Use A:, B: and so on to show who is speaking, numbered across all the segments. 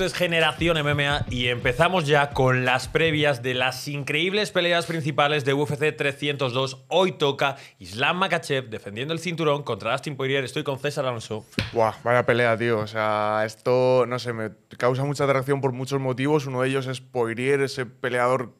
A: esto es Generación MMA y empezamos ya con las previas de las increíbles peleas principales de UFC 302. Hoy toca Islam Makachev defendiendo el cinturón contra Dustin Poirier. Estoy con César Alonso.
B: Buah, vaya pelea, tío. O sea, esto, no sé, me causa mucha atracción por muchos motivos. Uno de ellos es Poirier, ese peleador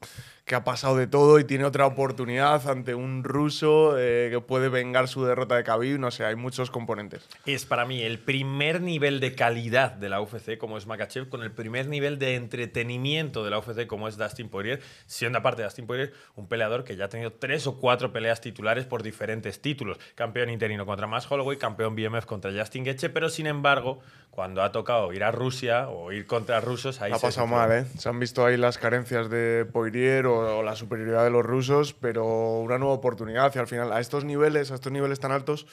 B: que ha pasado de todo y tiene otra oportunidad ante un ruso eh, que puede vengar su derrota de Khabib. No sé, hay muchos componentes.
A: Es para mí el primer nivel de calidad de la UFC, como es Makachev, con el primer nivel de entretenimiento de la UFC, como es Dustin Poirier, siendo aparte de Dustin Poirier un peleador que ya ha tenido tres o cuatro peleas titulares por diferentes títulos. Campeón interino contra Max Holloway, campeón BMF contra Justin Getche, pero sin embargo, cuando ha tocado ir a Rusia o ir contra rusos, ahí ha pasado mal, ¿eh?
B: Se han visto ahí las carencias de Poirier o la superioridad de los rusos, pero una nueva oportunidad. Y al final, a estos niveles, a estos niveles tan altos,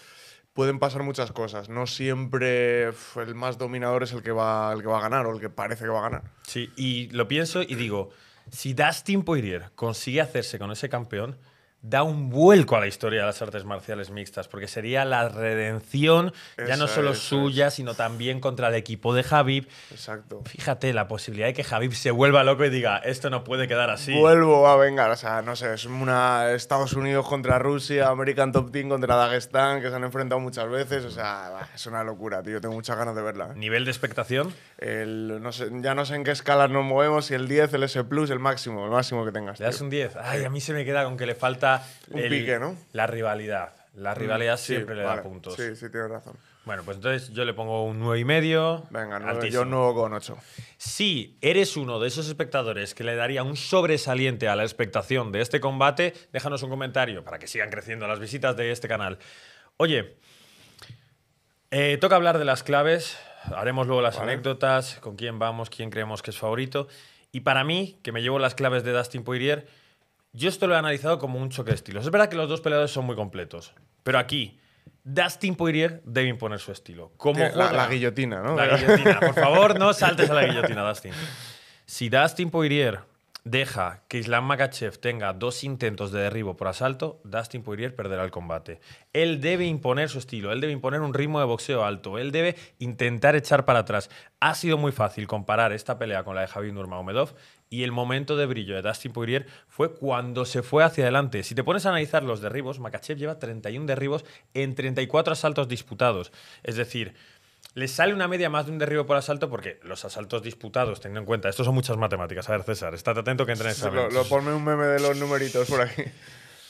B: pueden pasar muchas cosas. No siempre
A: el más dominador es el que va, el que va a ganar o el que parece que va a ganar. Sí, y lo pienso y digo, si Dustin Poirier consigue hacerse con ese campeón, da un vuelco a la historia de las artes marciales mixtas, porque sería la redención ya no solo suya, sino también contra el equipo de Javib. Exacto. Fíjate la posibilidad de que Javib se vuelva loco y diga, esto no puede quedar así.
B: Vuelvo a vengar, o sea, no sé, es una Estados Unidos contra Rusia, American Top Team contra Dagestán, que se han enfrentado muchas veces, o sea, es una locura, tío, tengo muchas ganas de verla. ¿eh? ¿Nivel de expectación? no ya no sé en qué escalas nos movemos, si el 10, el S+, el máximo, el máximo que tengas. Ya ¿Le un 10?
A: Ay, a mí se me queda con que le falta pique, ¿no? la rivalidad. La mm, rivalidad siempre le da puntos. Sí, sí, tienes razón. Bueno, pues entonces yo le pongo un y medio. Venga, yo no con 8. Si eres uno de esos espectadores que le daría un sobresaliente a la expectación de este combate, déjanos un comentario para que sigan creciendo las visitas de este canal. Oye, eh, toca hablar de las claves. Haremos luego las anécdotas, con quién vamos, quién creemos que es favorito. Y para mí, que me llevo las claves de Dustin Poirier, yo esto lo he analizado como un choque de estilos. Es verdad que los dos peleadores son muy completos, pero aquí Dustin Poirier debe imponer su estilo. Como la guillotina, ¿no? La guillotina. Por favor, no saltes a la guillotina, Dustin. Si Dustin Poirier deja que Islam Makachev tenga dos intentos de derribo por asalto, Dustin Poirier perderá el combate. Él debe imponer su estilo, él debe imponer un ritmo de boxeo alto, él debe intentar echar para atrás. Ha sido muy fácil comparar esta pelea con la de Javier Nurmagomedov y el momento de brillo de Dustin Poirier fue cuando se fue hacia adelante. Si te pones a analizar los derribos, Makachev lleva 31 derribos en 34 asaltos disputados. Es decir, le sale una media más de un derribo por asalto porque los asaltos disputados, teniendo en cuenta, esto son muchas matemáticas. A ver, César, estate atento que entra en esa… Lo, lo, ponme un meme de los numeritos por aquí.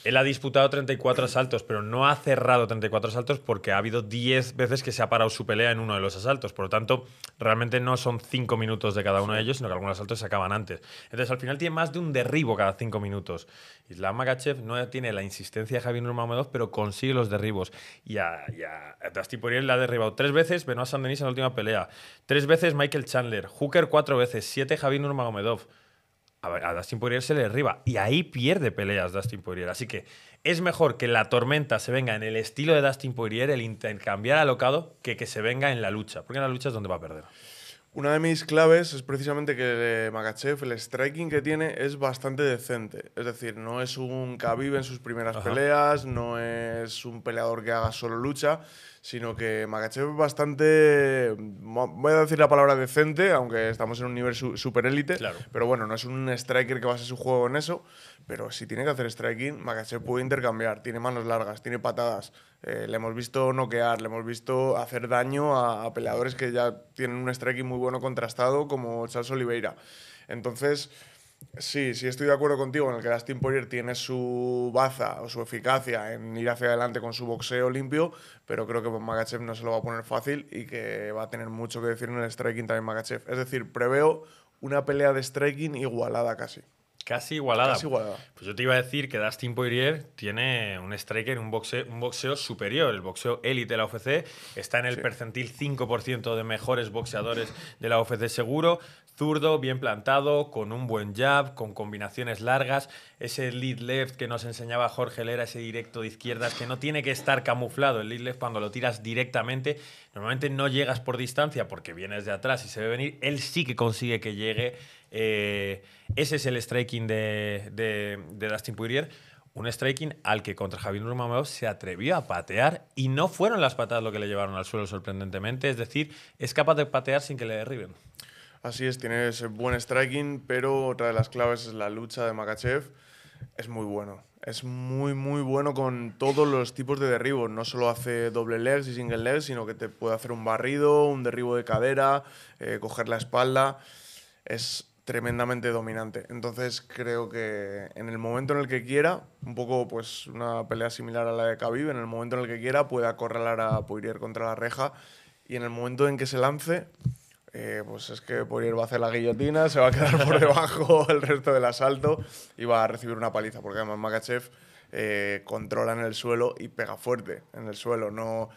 A: Él ha disputado 34 asaltos, pero no ha cerrado 34 asaltos porque ha habido 10 veces que se ha parado su pelea en uno de los asaltos. Por lo tanto, realmente no son 5 minutos de cada uno de ellos, sino que algunos asaltos se acaban antes. Entonces, al final tiene más de un derribo cada 5 minutos. Islam Magachev no tiene la insistencia de Javier Nurmagomedov, pero consigue los derribos. Y a, y a, le ha derribado tres veces Benoit Saint-Denis en la última pelea, tres veces Michael Chandler, Hooker cuatro veces, siete Javier Nurmagomedov a, Dustin Poirier se le derriba y ahí pierde peleas Dustin Poirier. Así que es mejor que la tormenta se venga en el estilo de Dustin Poirier, el intercambiar alocado, que que se venga en la lucha, porque en la lucha es donde va a perder.
B: Una de mis claves es precisamente que eh, Makachev, el striking que tiene, es bastante decente. Es decir, no es un Khabib en sus primeras peleas, no es un peleador que haga solo lucha, sino que Makachev es bastante. Voy a decir la palabra decente, aunque estamos en un nivel super élite. Pero bueno, no es un striker que base su juego en eso. Pero si tiene que hacer striking, Makachev puede intercambiar. Tiene manos largas, tiene patadas. Eh, le hemos visto noquear, le hemos visto hacer daño a, peleadores que ya tienen un striking muy bueno contrastado, como Charles Oliveira. Entonces, sí, sí estoy de acuerdo contigo en el que Dustin Poirier tiene su baza o su eficacia en ir hacia adelante con su boxeo limpio, pero creo que Magachev no se lo va a poner fácil y que va a tener mucho que decir en el striking también Magachev. Es decir, preveo una pelea de striking igualada
A: casi. Casi igualada. Pues yo te iba a decir que Dustin Poirier tiene un striker, un boxeo, un boxeo superior. El boxeo élite de la UFC está en el percentil 5% de mejores boxeadores de la UFC seguro. Zurdo, bien plantado, con un buen jab, con combinaciones largas, ese lead left que nos enseñaba Jorge Lera, ese directo de izquierdas que no tiene que estar camuflado. El lead left cuando lo tiras directamente, normalmente no llegas por distancia porque vienes de atrás y se ve venir. Él sí que consigue que llegue. Eh, ese es el striking de, de, Dustin Poirier un striking al que contra Javier Nurmagomedov se atrevió a patear y no fueron las patadas lo que le llevaron al suelo sorprendentemente, es decir, es capaz de patear sin que le derriben.
B: Así es, ese buen striking, pero otra de las claves es la lucha de Makachev. Es muy bueno.
A: Es muy, muy bueno con
B: todos los tipos de derribos. No solo hace doble legs y single legs, sino que te puede hacer un barrido, un derribo de cadera, eh, coger la espalda. Es tremendamente dominante. Entonces creo que en el momento en el que quiera, un poco pues una pelea similar a la de Khabib, en el momento en el que quiera puede acorralar a Poirier contra la reja y en el momento en que se lance eh, pues es que Poirier va a hacer la guillotina, se va a quedar por debajo el resto del asalto y va a recibir una paliza, porque además Makachev eh, controla en el suelo y pega fuerte en el suelo. No,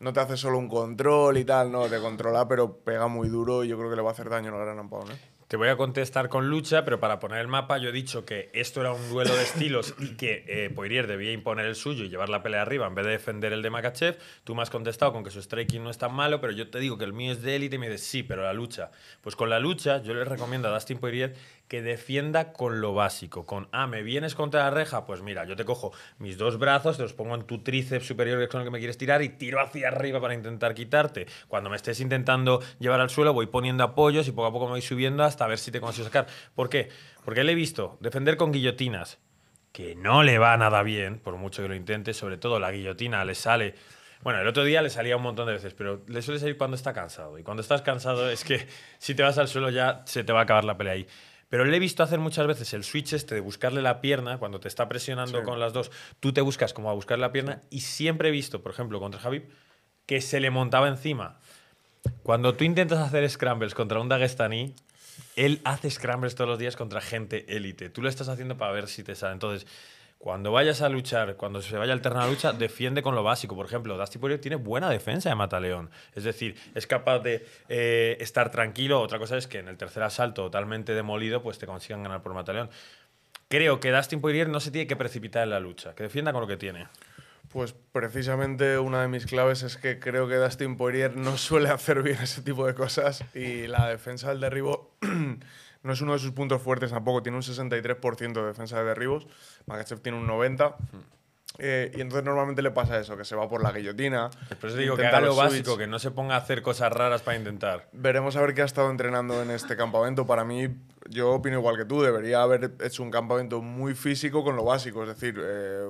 B: no te hace solo un control y tal, no, te controla, pero pega muy duro y yo creo que le va a hacer daño a la gran
A: te voy a contestar con lucha, pero para poner el mapa, yo he dicho que esto era un duelo de estilos y que eh, Poirier debía imponer el suyo y llevar la pelea arriba en vez de defender el de Makachev. Tú me has contestado con que su striking no es tan malo, pero yo te digo que el mío es de élite y me dices sí, pero la lucha. Pues con la lucha, yo les recomiendo a Dustin Poirier que defienda con lo básico, con, ah, me vienes contra la reja, pues mira, yo te cojo mis dos brazos, te los pongo en tu tríceps superior, que es con el que me quieres tirar, y tiro hacia arriba para intentar quitarte. Cuando me estés intentando llevar al suelo, voy poniendo apoyos y poco a poco me voy subiendo hasta ver si te consigo sacar. ¿Por qué? Porque le he visto defender con guillotinas, que no le va nada bien, por mucho que lo intente, sobre todo la guillotina le sale... Bueno, el otro día le salía un montón de veces, pero le suele salir cuando está cansado. Y cuando estás cansado es que si te vas al suelo ya se te va a acabar la pelea ahí. Pero le he visto hacer muchas veces el switch este de buscarle la pierna, cuando te está presionando con las dos, tú te buscas como a buscar la pierna, y siempre he visto, por ejemplo, contra Javi que se le montaba encima. Cuando tú intentas hacer scrambles contra un Dagestani, él hace scrambles todos los días contra gente élite. Tú lo estás haciendo para ver si te sale. Entonces, cuando vayas a luchar, cuando se vaya a alternar la lucha, defiende con lo básico. Por ejemplo, Dustin Poirier tiene buena defensa de Mataleón. Es decir, es capaz de eh, estar tranquilo. Otra cosa es que en el tercer asalto, totalmente demolido, pues te consigan ganar por Mataleón. Creo que Dustin Poirier no se tiene que precipitar en la lucha, que defienda con lo que tiene.
B: Pues precisamente una de mis claves es que creo que Dustin Poirier no suele hacer bien ese tipo de cosas y la defensa del derribo No es uno de sus puntos fuertes tampoco. Tiene un 63% de defensa de derribos. Makachev tiene un 90%. Eh, y entonces normalmente le pasa eso, que se va por la guillotina. eso digo que haga lo básico,
A: que no se ponga a hacer cosas raras para intentar.
B: Veremos a ver qué ha estado entrenando en este campamento. Para mí, yo opino igual que tú, debería haber hecho un campamento muy físico con lo básico, es decir, eh,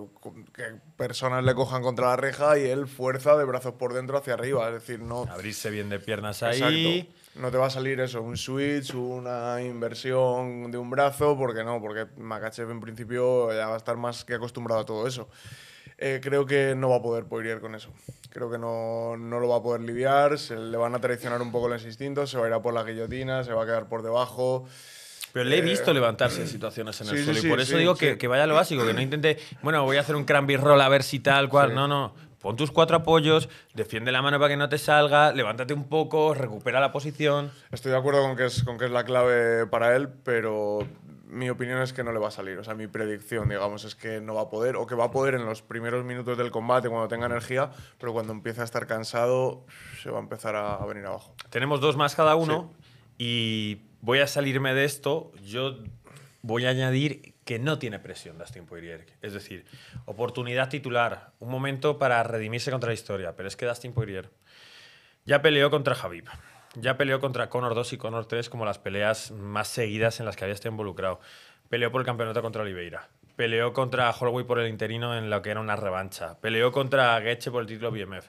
B: que personas le cojan contra la reja y él fuerza de brazos por dentro hacia arriba, es decir, no...
A: Abrirse bien de piernas ahí.
B: Exacto no te va a salir eso, un switch, una inversión de un brazo, porque no, porque Makachev en principio ya va a estar más que acostumbrado a todo eso. Eh, creo que no va a poder ir con eso. Creo que no, lo va a poder lidiar, se le van a traicionar un poco los instintos, se va a ir a por la guillotina, se va a quedar por debajo. Pero le he eh, visto levantarse en situaciones en el suelo y por eso digo que, que, vaya lo básico, que no
A: intente, bueno, voy a hacer un cranby roll a ver si tal cual, no, no, pon tus cuatro apoyos, defiende la mano para que no te salga, levántate un poco, recupera la posición.
B: Estoy de acuerdo con que es, con que es la clave para él, pero mi opinión es que no le va a salir. O sea, mi predicción, digamos, es que no va a poder, o que va a poder en los primeros minutos del combate cuando tenga energía, pero cuando empiece a estar cansado se va a empezar a, venir abajo.
A: Tenemos dos más cada uno y voy a salirme de esto. Yo voy a añadir que no tiene presión Dustin Poirier. Es decir, oportunidad titular, un momento para redimirse contra la historia. Pero es que Dustin Poirier ya peleó contra Javib, ya peleó contra Conor 2 y Conor 3 como las peleas más seguidas en las que había estado involucrado. Peleó por el campeonato contra Oliveira. Peleó contra Holloway por el interino en lo que era una revancha. Peleó contra Getche por el título BMF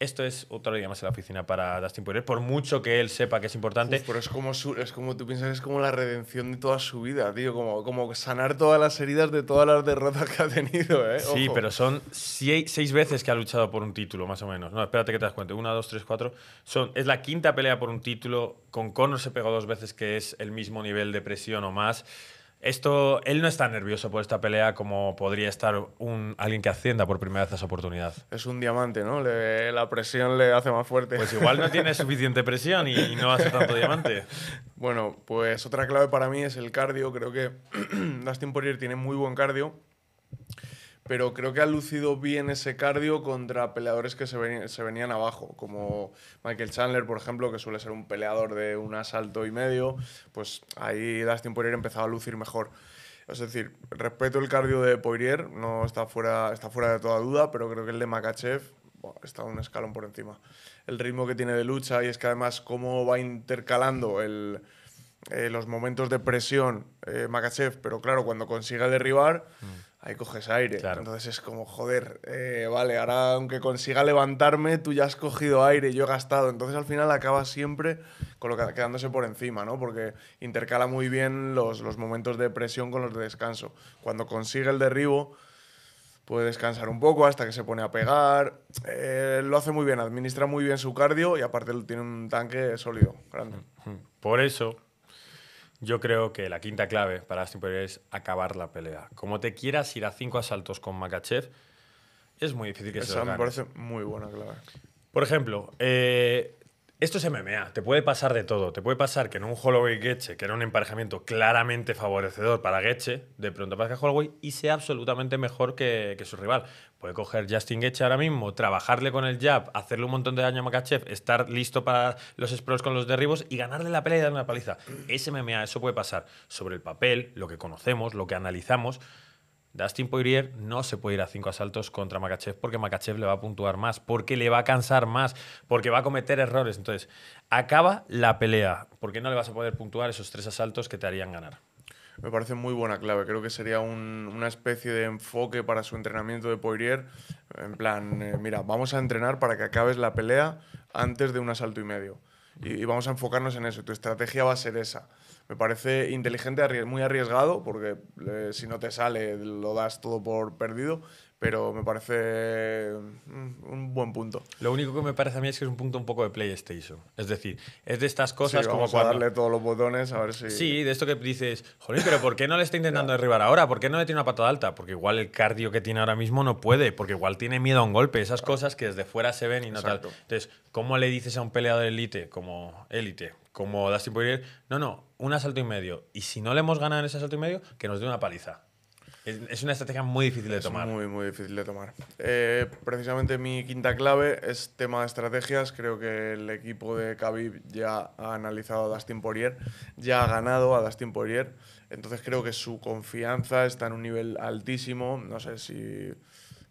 A: esto es otro día más en la oficina para Dustin Poirier, por mucho que él sepa que es importante.
B: pero es como, es como tú piensas, es como la redención de toda su vida, tío, como, como sanar todas las heridas de todas las derrotas que ha tenido, ¿eh? Sí, pero
A: son seis, seis, veces que ha luchado por un título, más o menos. No, espérate que te das cuenta. Una, dos, tres, cuatro. Son, es la quinta pelea por un título. Con Conor se pegó dos veces, que es el mismo nivel de presión o más. Esto, él no está nervioso por esta pelea como podría estar un, alguien que hacienda por primera vez esa oportunidad.
B: Es un diamante, ¿no? la presión le hace más fuerte. Pues igual no tiene suficiente presión y, no hace tanto diamante. Bueno, pues otra clave para mí es el cardio. Creo que Dustin Poirier tiene muy buen cardio pero creo que ha lucido bien ese cardio contra peleadores que se, venían abajo, como Michael Chandler, por ejemplo, que suele ser un peleador de un asalto y medio, pues ahí Dustin Poirier empezaba a lucir mejor. Es decir, respeto el cardio de Poirier, no está fuera, está fuera de toda duda, pero creo que el de Makachev está un escalón por encima. El ritmo que tiene de lucha y es que además cómo va intercalando eh, los momentos de presión eh, Makachev, pero claro, cuando consiga derribar... Mm ahí coges aire. Entonces es como, joder, eh, vale, ahora aunque consiga levantarme, tú ya has cogido aire, yo he gastado. Entonces al final acaba siempre con quedándose por encima, ¿no? Porque intercala muy bien los, momentos de presión con los de descanso. Cuando consigue el derribo, puede descansar un poco hasta que se pone a pegar. Eh, lo hace muy bien, administra muy bien su cardio y aparte tiene un
A: tanque sólido, grande. Por eso yo creo que la quinta clave para Dustin Poirier es acabar la pelea. Como te quieras ir a cinco asaltos con Makachev, es muy difícil que se lo me parece
B: muy buena clave.
A: Por ejemplo, eh, esto es MMA, te puede pasar de todo. Te puede pasar que en un Holloway-Getche, que era un emparejamiento claramente favorecedor para Getche, de pronto a Holloway y sea absolutamente mejor que, su rival. Puede coger Justin Getche ahora mismo, trabajarle con el jab, hacerle un montón de daño a Makachev, estar listo para los sprawls con los derribos y ganarle la pelea y darle una paliza. Es MMA, eso puede pasar. Sobre el papel, lo que conocemos, lo que analizamos, Dustin Poirier no se puede ir a cinco asaltos contra Makachev porque Makachev le va a puntuar más, porque le va a cansar más, porque va a cometer errores. Entonces, acaba la pelea, qué no le vas a poder puntuar esos tres asaltos que te harían ganar. Me parece
B: muy buena clave. Creo que sería una especie de enfoque para su entrenamiento de Poirier. En plan, eh, mira, vamos a entrenar para que acabes la pelea antes de un asalto y medio. y vamos a enfocarnos en eso. Tu estrategia va a ser esa. Me parece inteligente, muy arriesgado, porque eh, si no te sale lo das todo por perdido, pero me parece
A: mm, un buen punto. Lo único que me parece a mí es que es un punto un poco de PlayStation. Es decir, es de estas cosas como darle todos los botones a ver si... Sí, de esto que dices, joder, pero ¿por qué no le está intentando derribar ahora? ¿Por qué no le tiene una patada alta? Porque igual el cardio que tiene ahora mismo no puede, porque igual tiene miedo a un golpe, esas cosas que desde fuera se ven y no tal. Entonces, ¿cómo le dices a un peleador élite como élite, como Dustin Poirier? No, no, un asalto y medio. Y si no le hemos ganado en ese asalto y medio, que nos dé una paliza. Es, una estrategia muy difícil de tomar. muy, muy difícil de tomar. Eh,
B: precisamente mi quinta clave es tema de estrategias. Creo que el equipo de Khabib ya ha analizado a Dustin Poirier, ya ha ganado a Dustin Poirier. Entonces creo que su confianza está en un nivel altísimo. No sé si...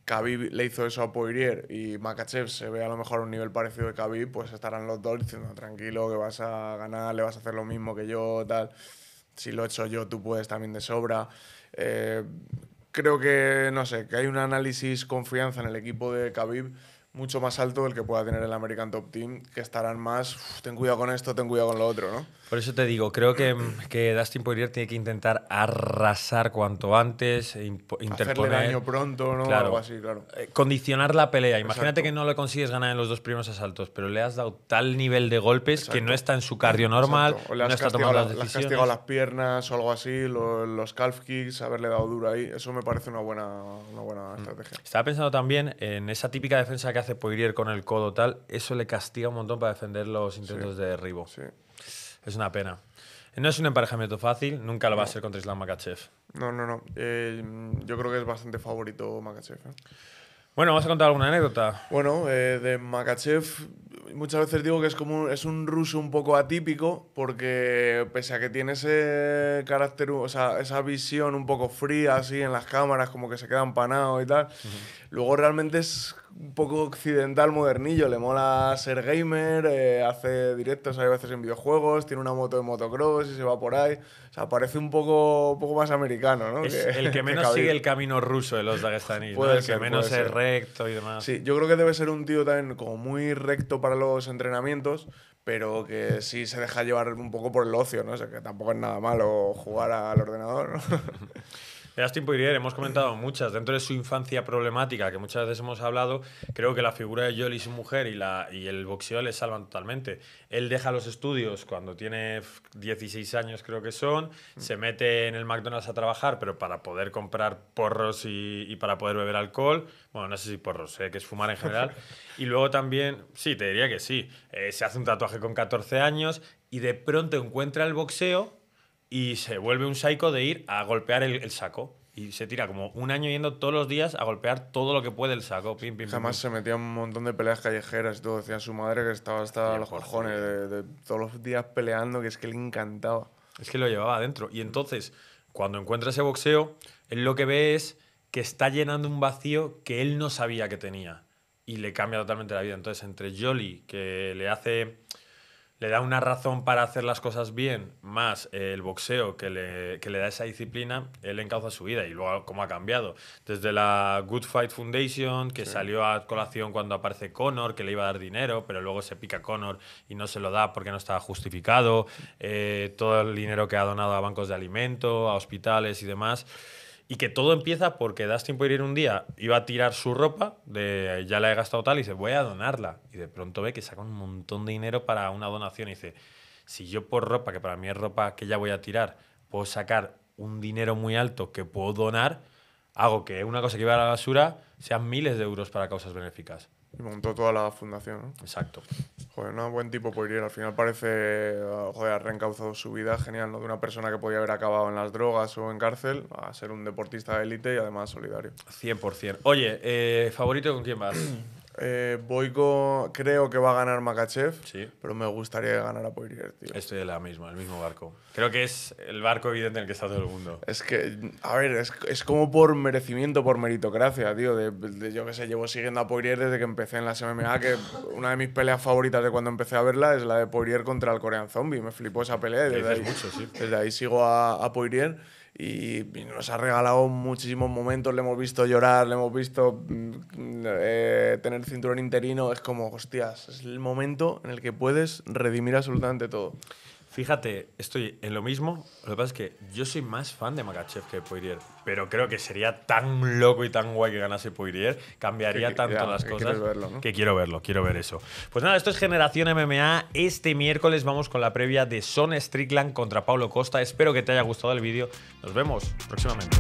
B: Khabib le hizo eso a Poirier y Makachev se ve a lo mejor a un nivel parecido de Khabib, pues estarán los dos diciendo tranquilo que vas a ganar, le vas a hacer lo mismo que yo, tal. Si lo he hecho yo, tú puedes también de sobra. Eh, creo que, no sé, que hay un análisis confianza en el equipo de Khabib mucho más alto del que pueda tener el American Top Team, que estarán más, ten cuidado con esto, ten cuidado con lo otro, ¿no?
A: Por eso te digo, creo que, que Dustin Poirier tiene que intentar arrasar cuanto antes, e interponer... Hacerle daño pronto, ¿no? Algo así, claro. Eh, condicionar la pelea. Imagínate que no le consigues ganar en los dos primeros asaltos, pero le has dado tal nivel de golpes que no está en su cardio normal, no está tomando las decisiones. Le has castigado las
B: piernas o algo así, los, calf kicks, haberle dado duro ahí. Eso me parece una buena, buena mm. estrategia.
A: Estaba pensando también en esa típica defensa que hace Poirier con el codo tal, eso le castiga un montón para defender los intentos de derribo. Sí es una pena. No es un emparejamiento fácil, nunca lo va a ser contra Islam Makachev.
B: No, no, no. Eh, yo creo que es bastante favorito Makachev. ¿eh? Bueno, ¿vas a contar alguna anécdota? Bueno, eh, de Makachev muchas veces digo que es como un, es un ruso un poco atípico porque pese a que tiene ese carácter, o sea, esa visión un poco fría así en las cámaras, como que se queda empanado y tal, luego realmente es un poco occidental modernillo, le mola ser gamer, eh, hace directos a veces en videojuegos, tiene una moto de motocross y se va por ahí. O sea, parece un poco, poco más americano,
A: ¿no? el que menos sigue el camino ruso de los dagestaníes, ¿no? el que menos es recto y demás. Sí,
B: yo creo que debe ser un tío también como muy recto para los entrenamientos, pero que sí se deja llevar un poco por el ocio, ¿no? O sea, que tampoco es nada malo jugar al ordenador, ¿no?
A: Justin Poirier hemos comentado muchas. Dentro de su infancia problemática, que muchas veces hemos hablado, creo que la figura de Yoli y su mujer y, la, y el boxeo le salvan totalmente. Él deja los estudios cuando tiene 16 años, creo que son, mm. se mete en el McDonald's a trabajar, pero para poder comprar porros y, para poder beber alcohol. Bueno, no sé si porros, sé eh, que es fumar en general. Y luego también, sí, te diría que sí. Eh, se hace un tatuaje con 14 años y de pronto encuentra el boxeo y se vuelve un psycho de ir a golpear el, saco. Y se tira como un año yendo todos los días a golpear todo lo que puede el saco.
B: Pim, Jamás se metía un montón de peleas callejeras y todo. Decía su madre que estaba hasta los cojones de,
A: todos los días peleando, que es que le encantaba. Es que lo llevaba adentro. Y entonces, cuando encuentra ese boxeo, él lo que ve es que está llenando un vacío que él no sabía que tenía. Y le cambia totalmente la vida. Entonces, entre Jolly, que le hace le da una razón para hacer las cosas bien, más eh, el boxeo que le, da esa disciplina, él encauza su vida y luego cómo ha cambiado. Desde la Good Fight Foundation, que salió a colación cuando aparece Conor, que le iba a dar dinero, pero luego se pica Conor y no se lo da porque no estaba justificado, eh, todo el dinero que ha donado a bancos de alimento, a hospitales y demás. Y que todo empieza porque Dustin ir un día iba a tirar su ropa, de, ya la he gastado tal, y dice, voy a donarla. Y de pronto ve que saca un montón de dinero para una donación y dice, si yo por ropa, que para mí es ropa que ya voy a tirar, puedo sacar un dinero muy alto que puedo donar, hago que una cosa que iba a la basura sean miles de euros para causas benéficas.
B: Y montó toda la fundación, Exacto. Joder, no, buen tipo por ir. Al final parece, joder, ha reencauzado su vida, genial, ¿no? De una persona que podía haber acabado en las drogas o en cárcel a ser un deportista de élite y además solidario.
A: 100%. Oye, eh, ¿favorito con quién
B: vas? Eh, Boico creo que va a ganar Makachev, pero me gustaría que ganara Poirier, tío. Estoy en la misma, el mismo barco.
A: Creo que es el barco evidente en el que está todo el mundo.
B: Es que, a ver, es, como por merecimiento, por meritocracia, tío. De, yo que sé, llevo siguiendo a Poirier desde que empecé en las MMA, que una de mis peleas favoritas de cuando empecé a verla es la de Poirier contra el Korean Zombie. Me flipó esa pelea desde, ahí, mucho, sí. desde ahí sigo a Poirier y nos ha regalado muchísimos momentos, le hemos visto llorar, le hemos visto mm, eh, tener cinturón interino, es como, hostias, es el momento en el que puedes redimir
A: absolutamente todo. Fíjate, estoy en lo mismo. Lo que pasa es que yo soy más fan de Makachev que de Poirier. Pero creo que sería tan loco y tan guay que ganase Poirier. Cambiaría tanto las cosas que quiero verlo, quiero ver eso. Pues nada, esto es Generación MMA. Este miércoles vamos con la previa de Son Strickland contra Pablo Costa. Espero que te haya gustado el vídeo. Nos vemos próximamente.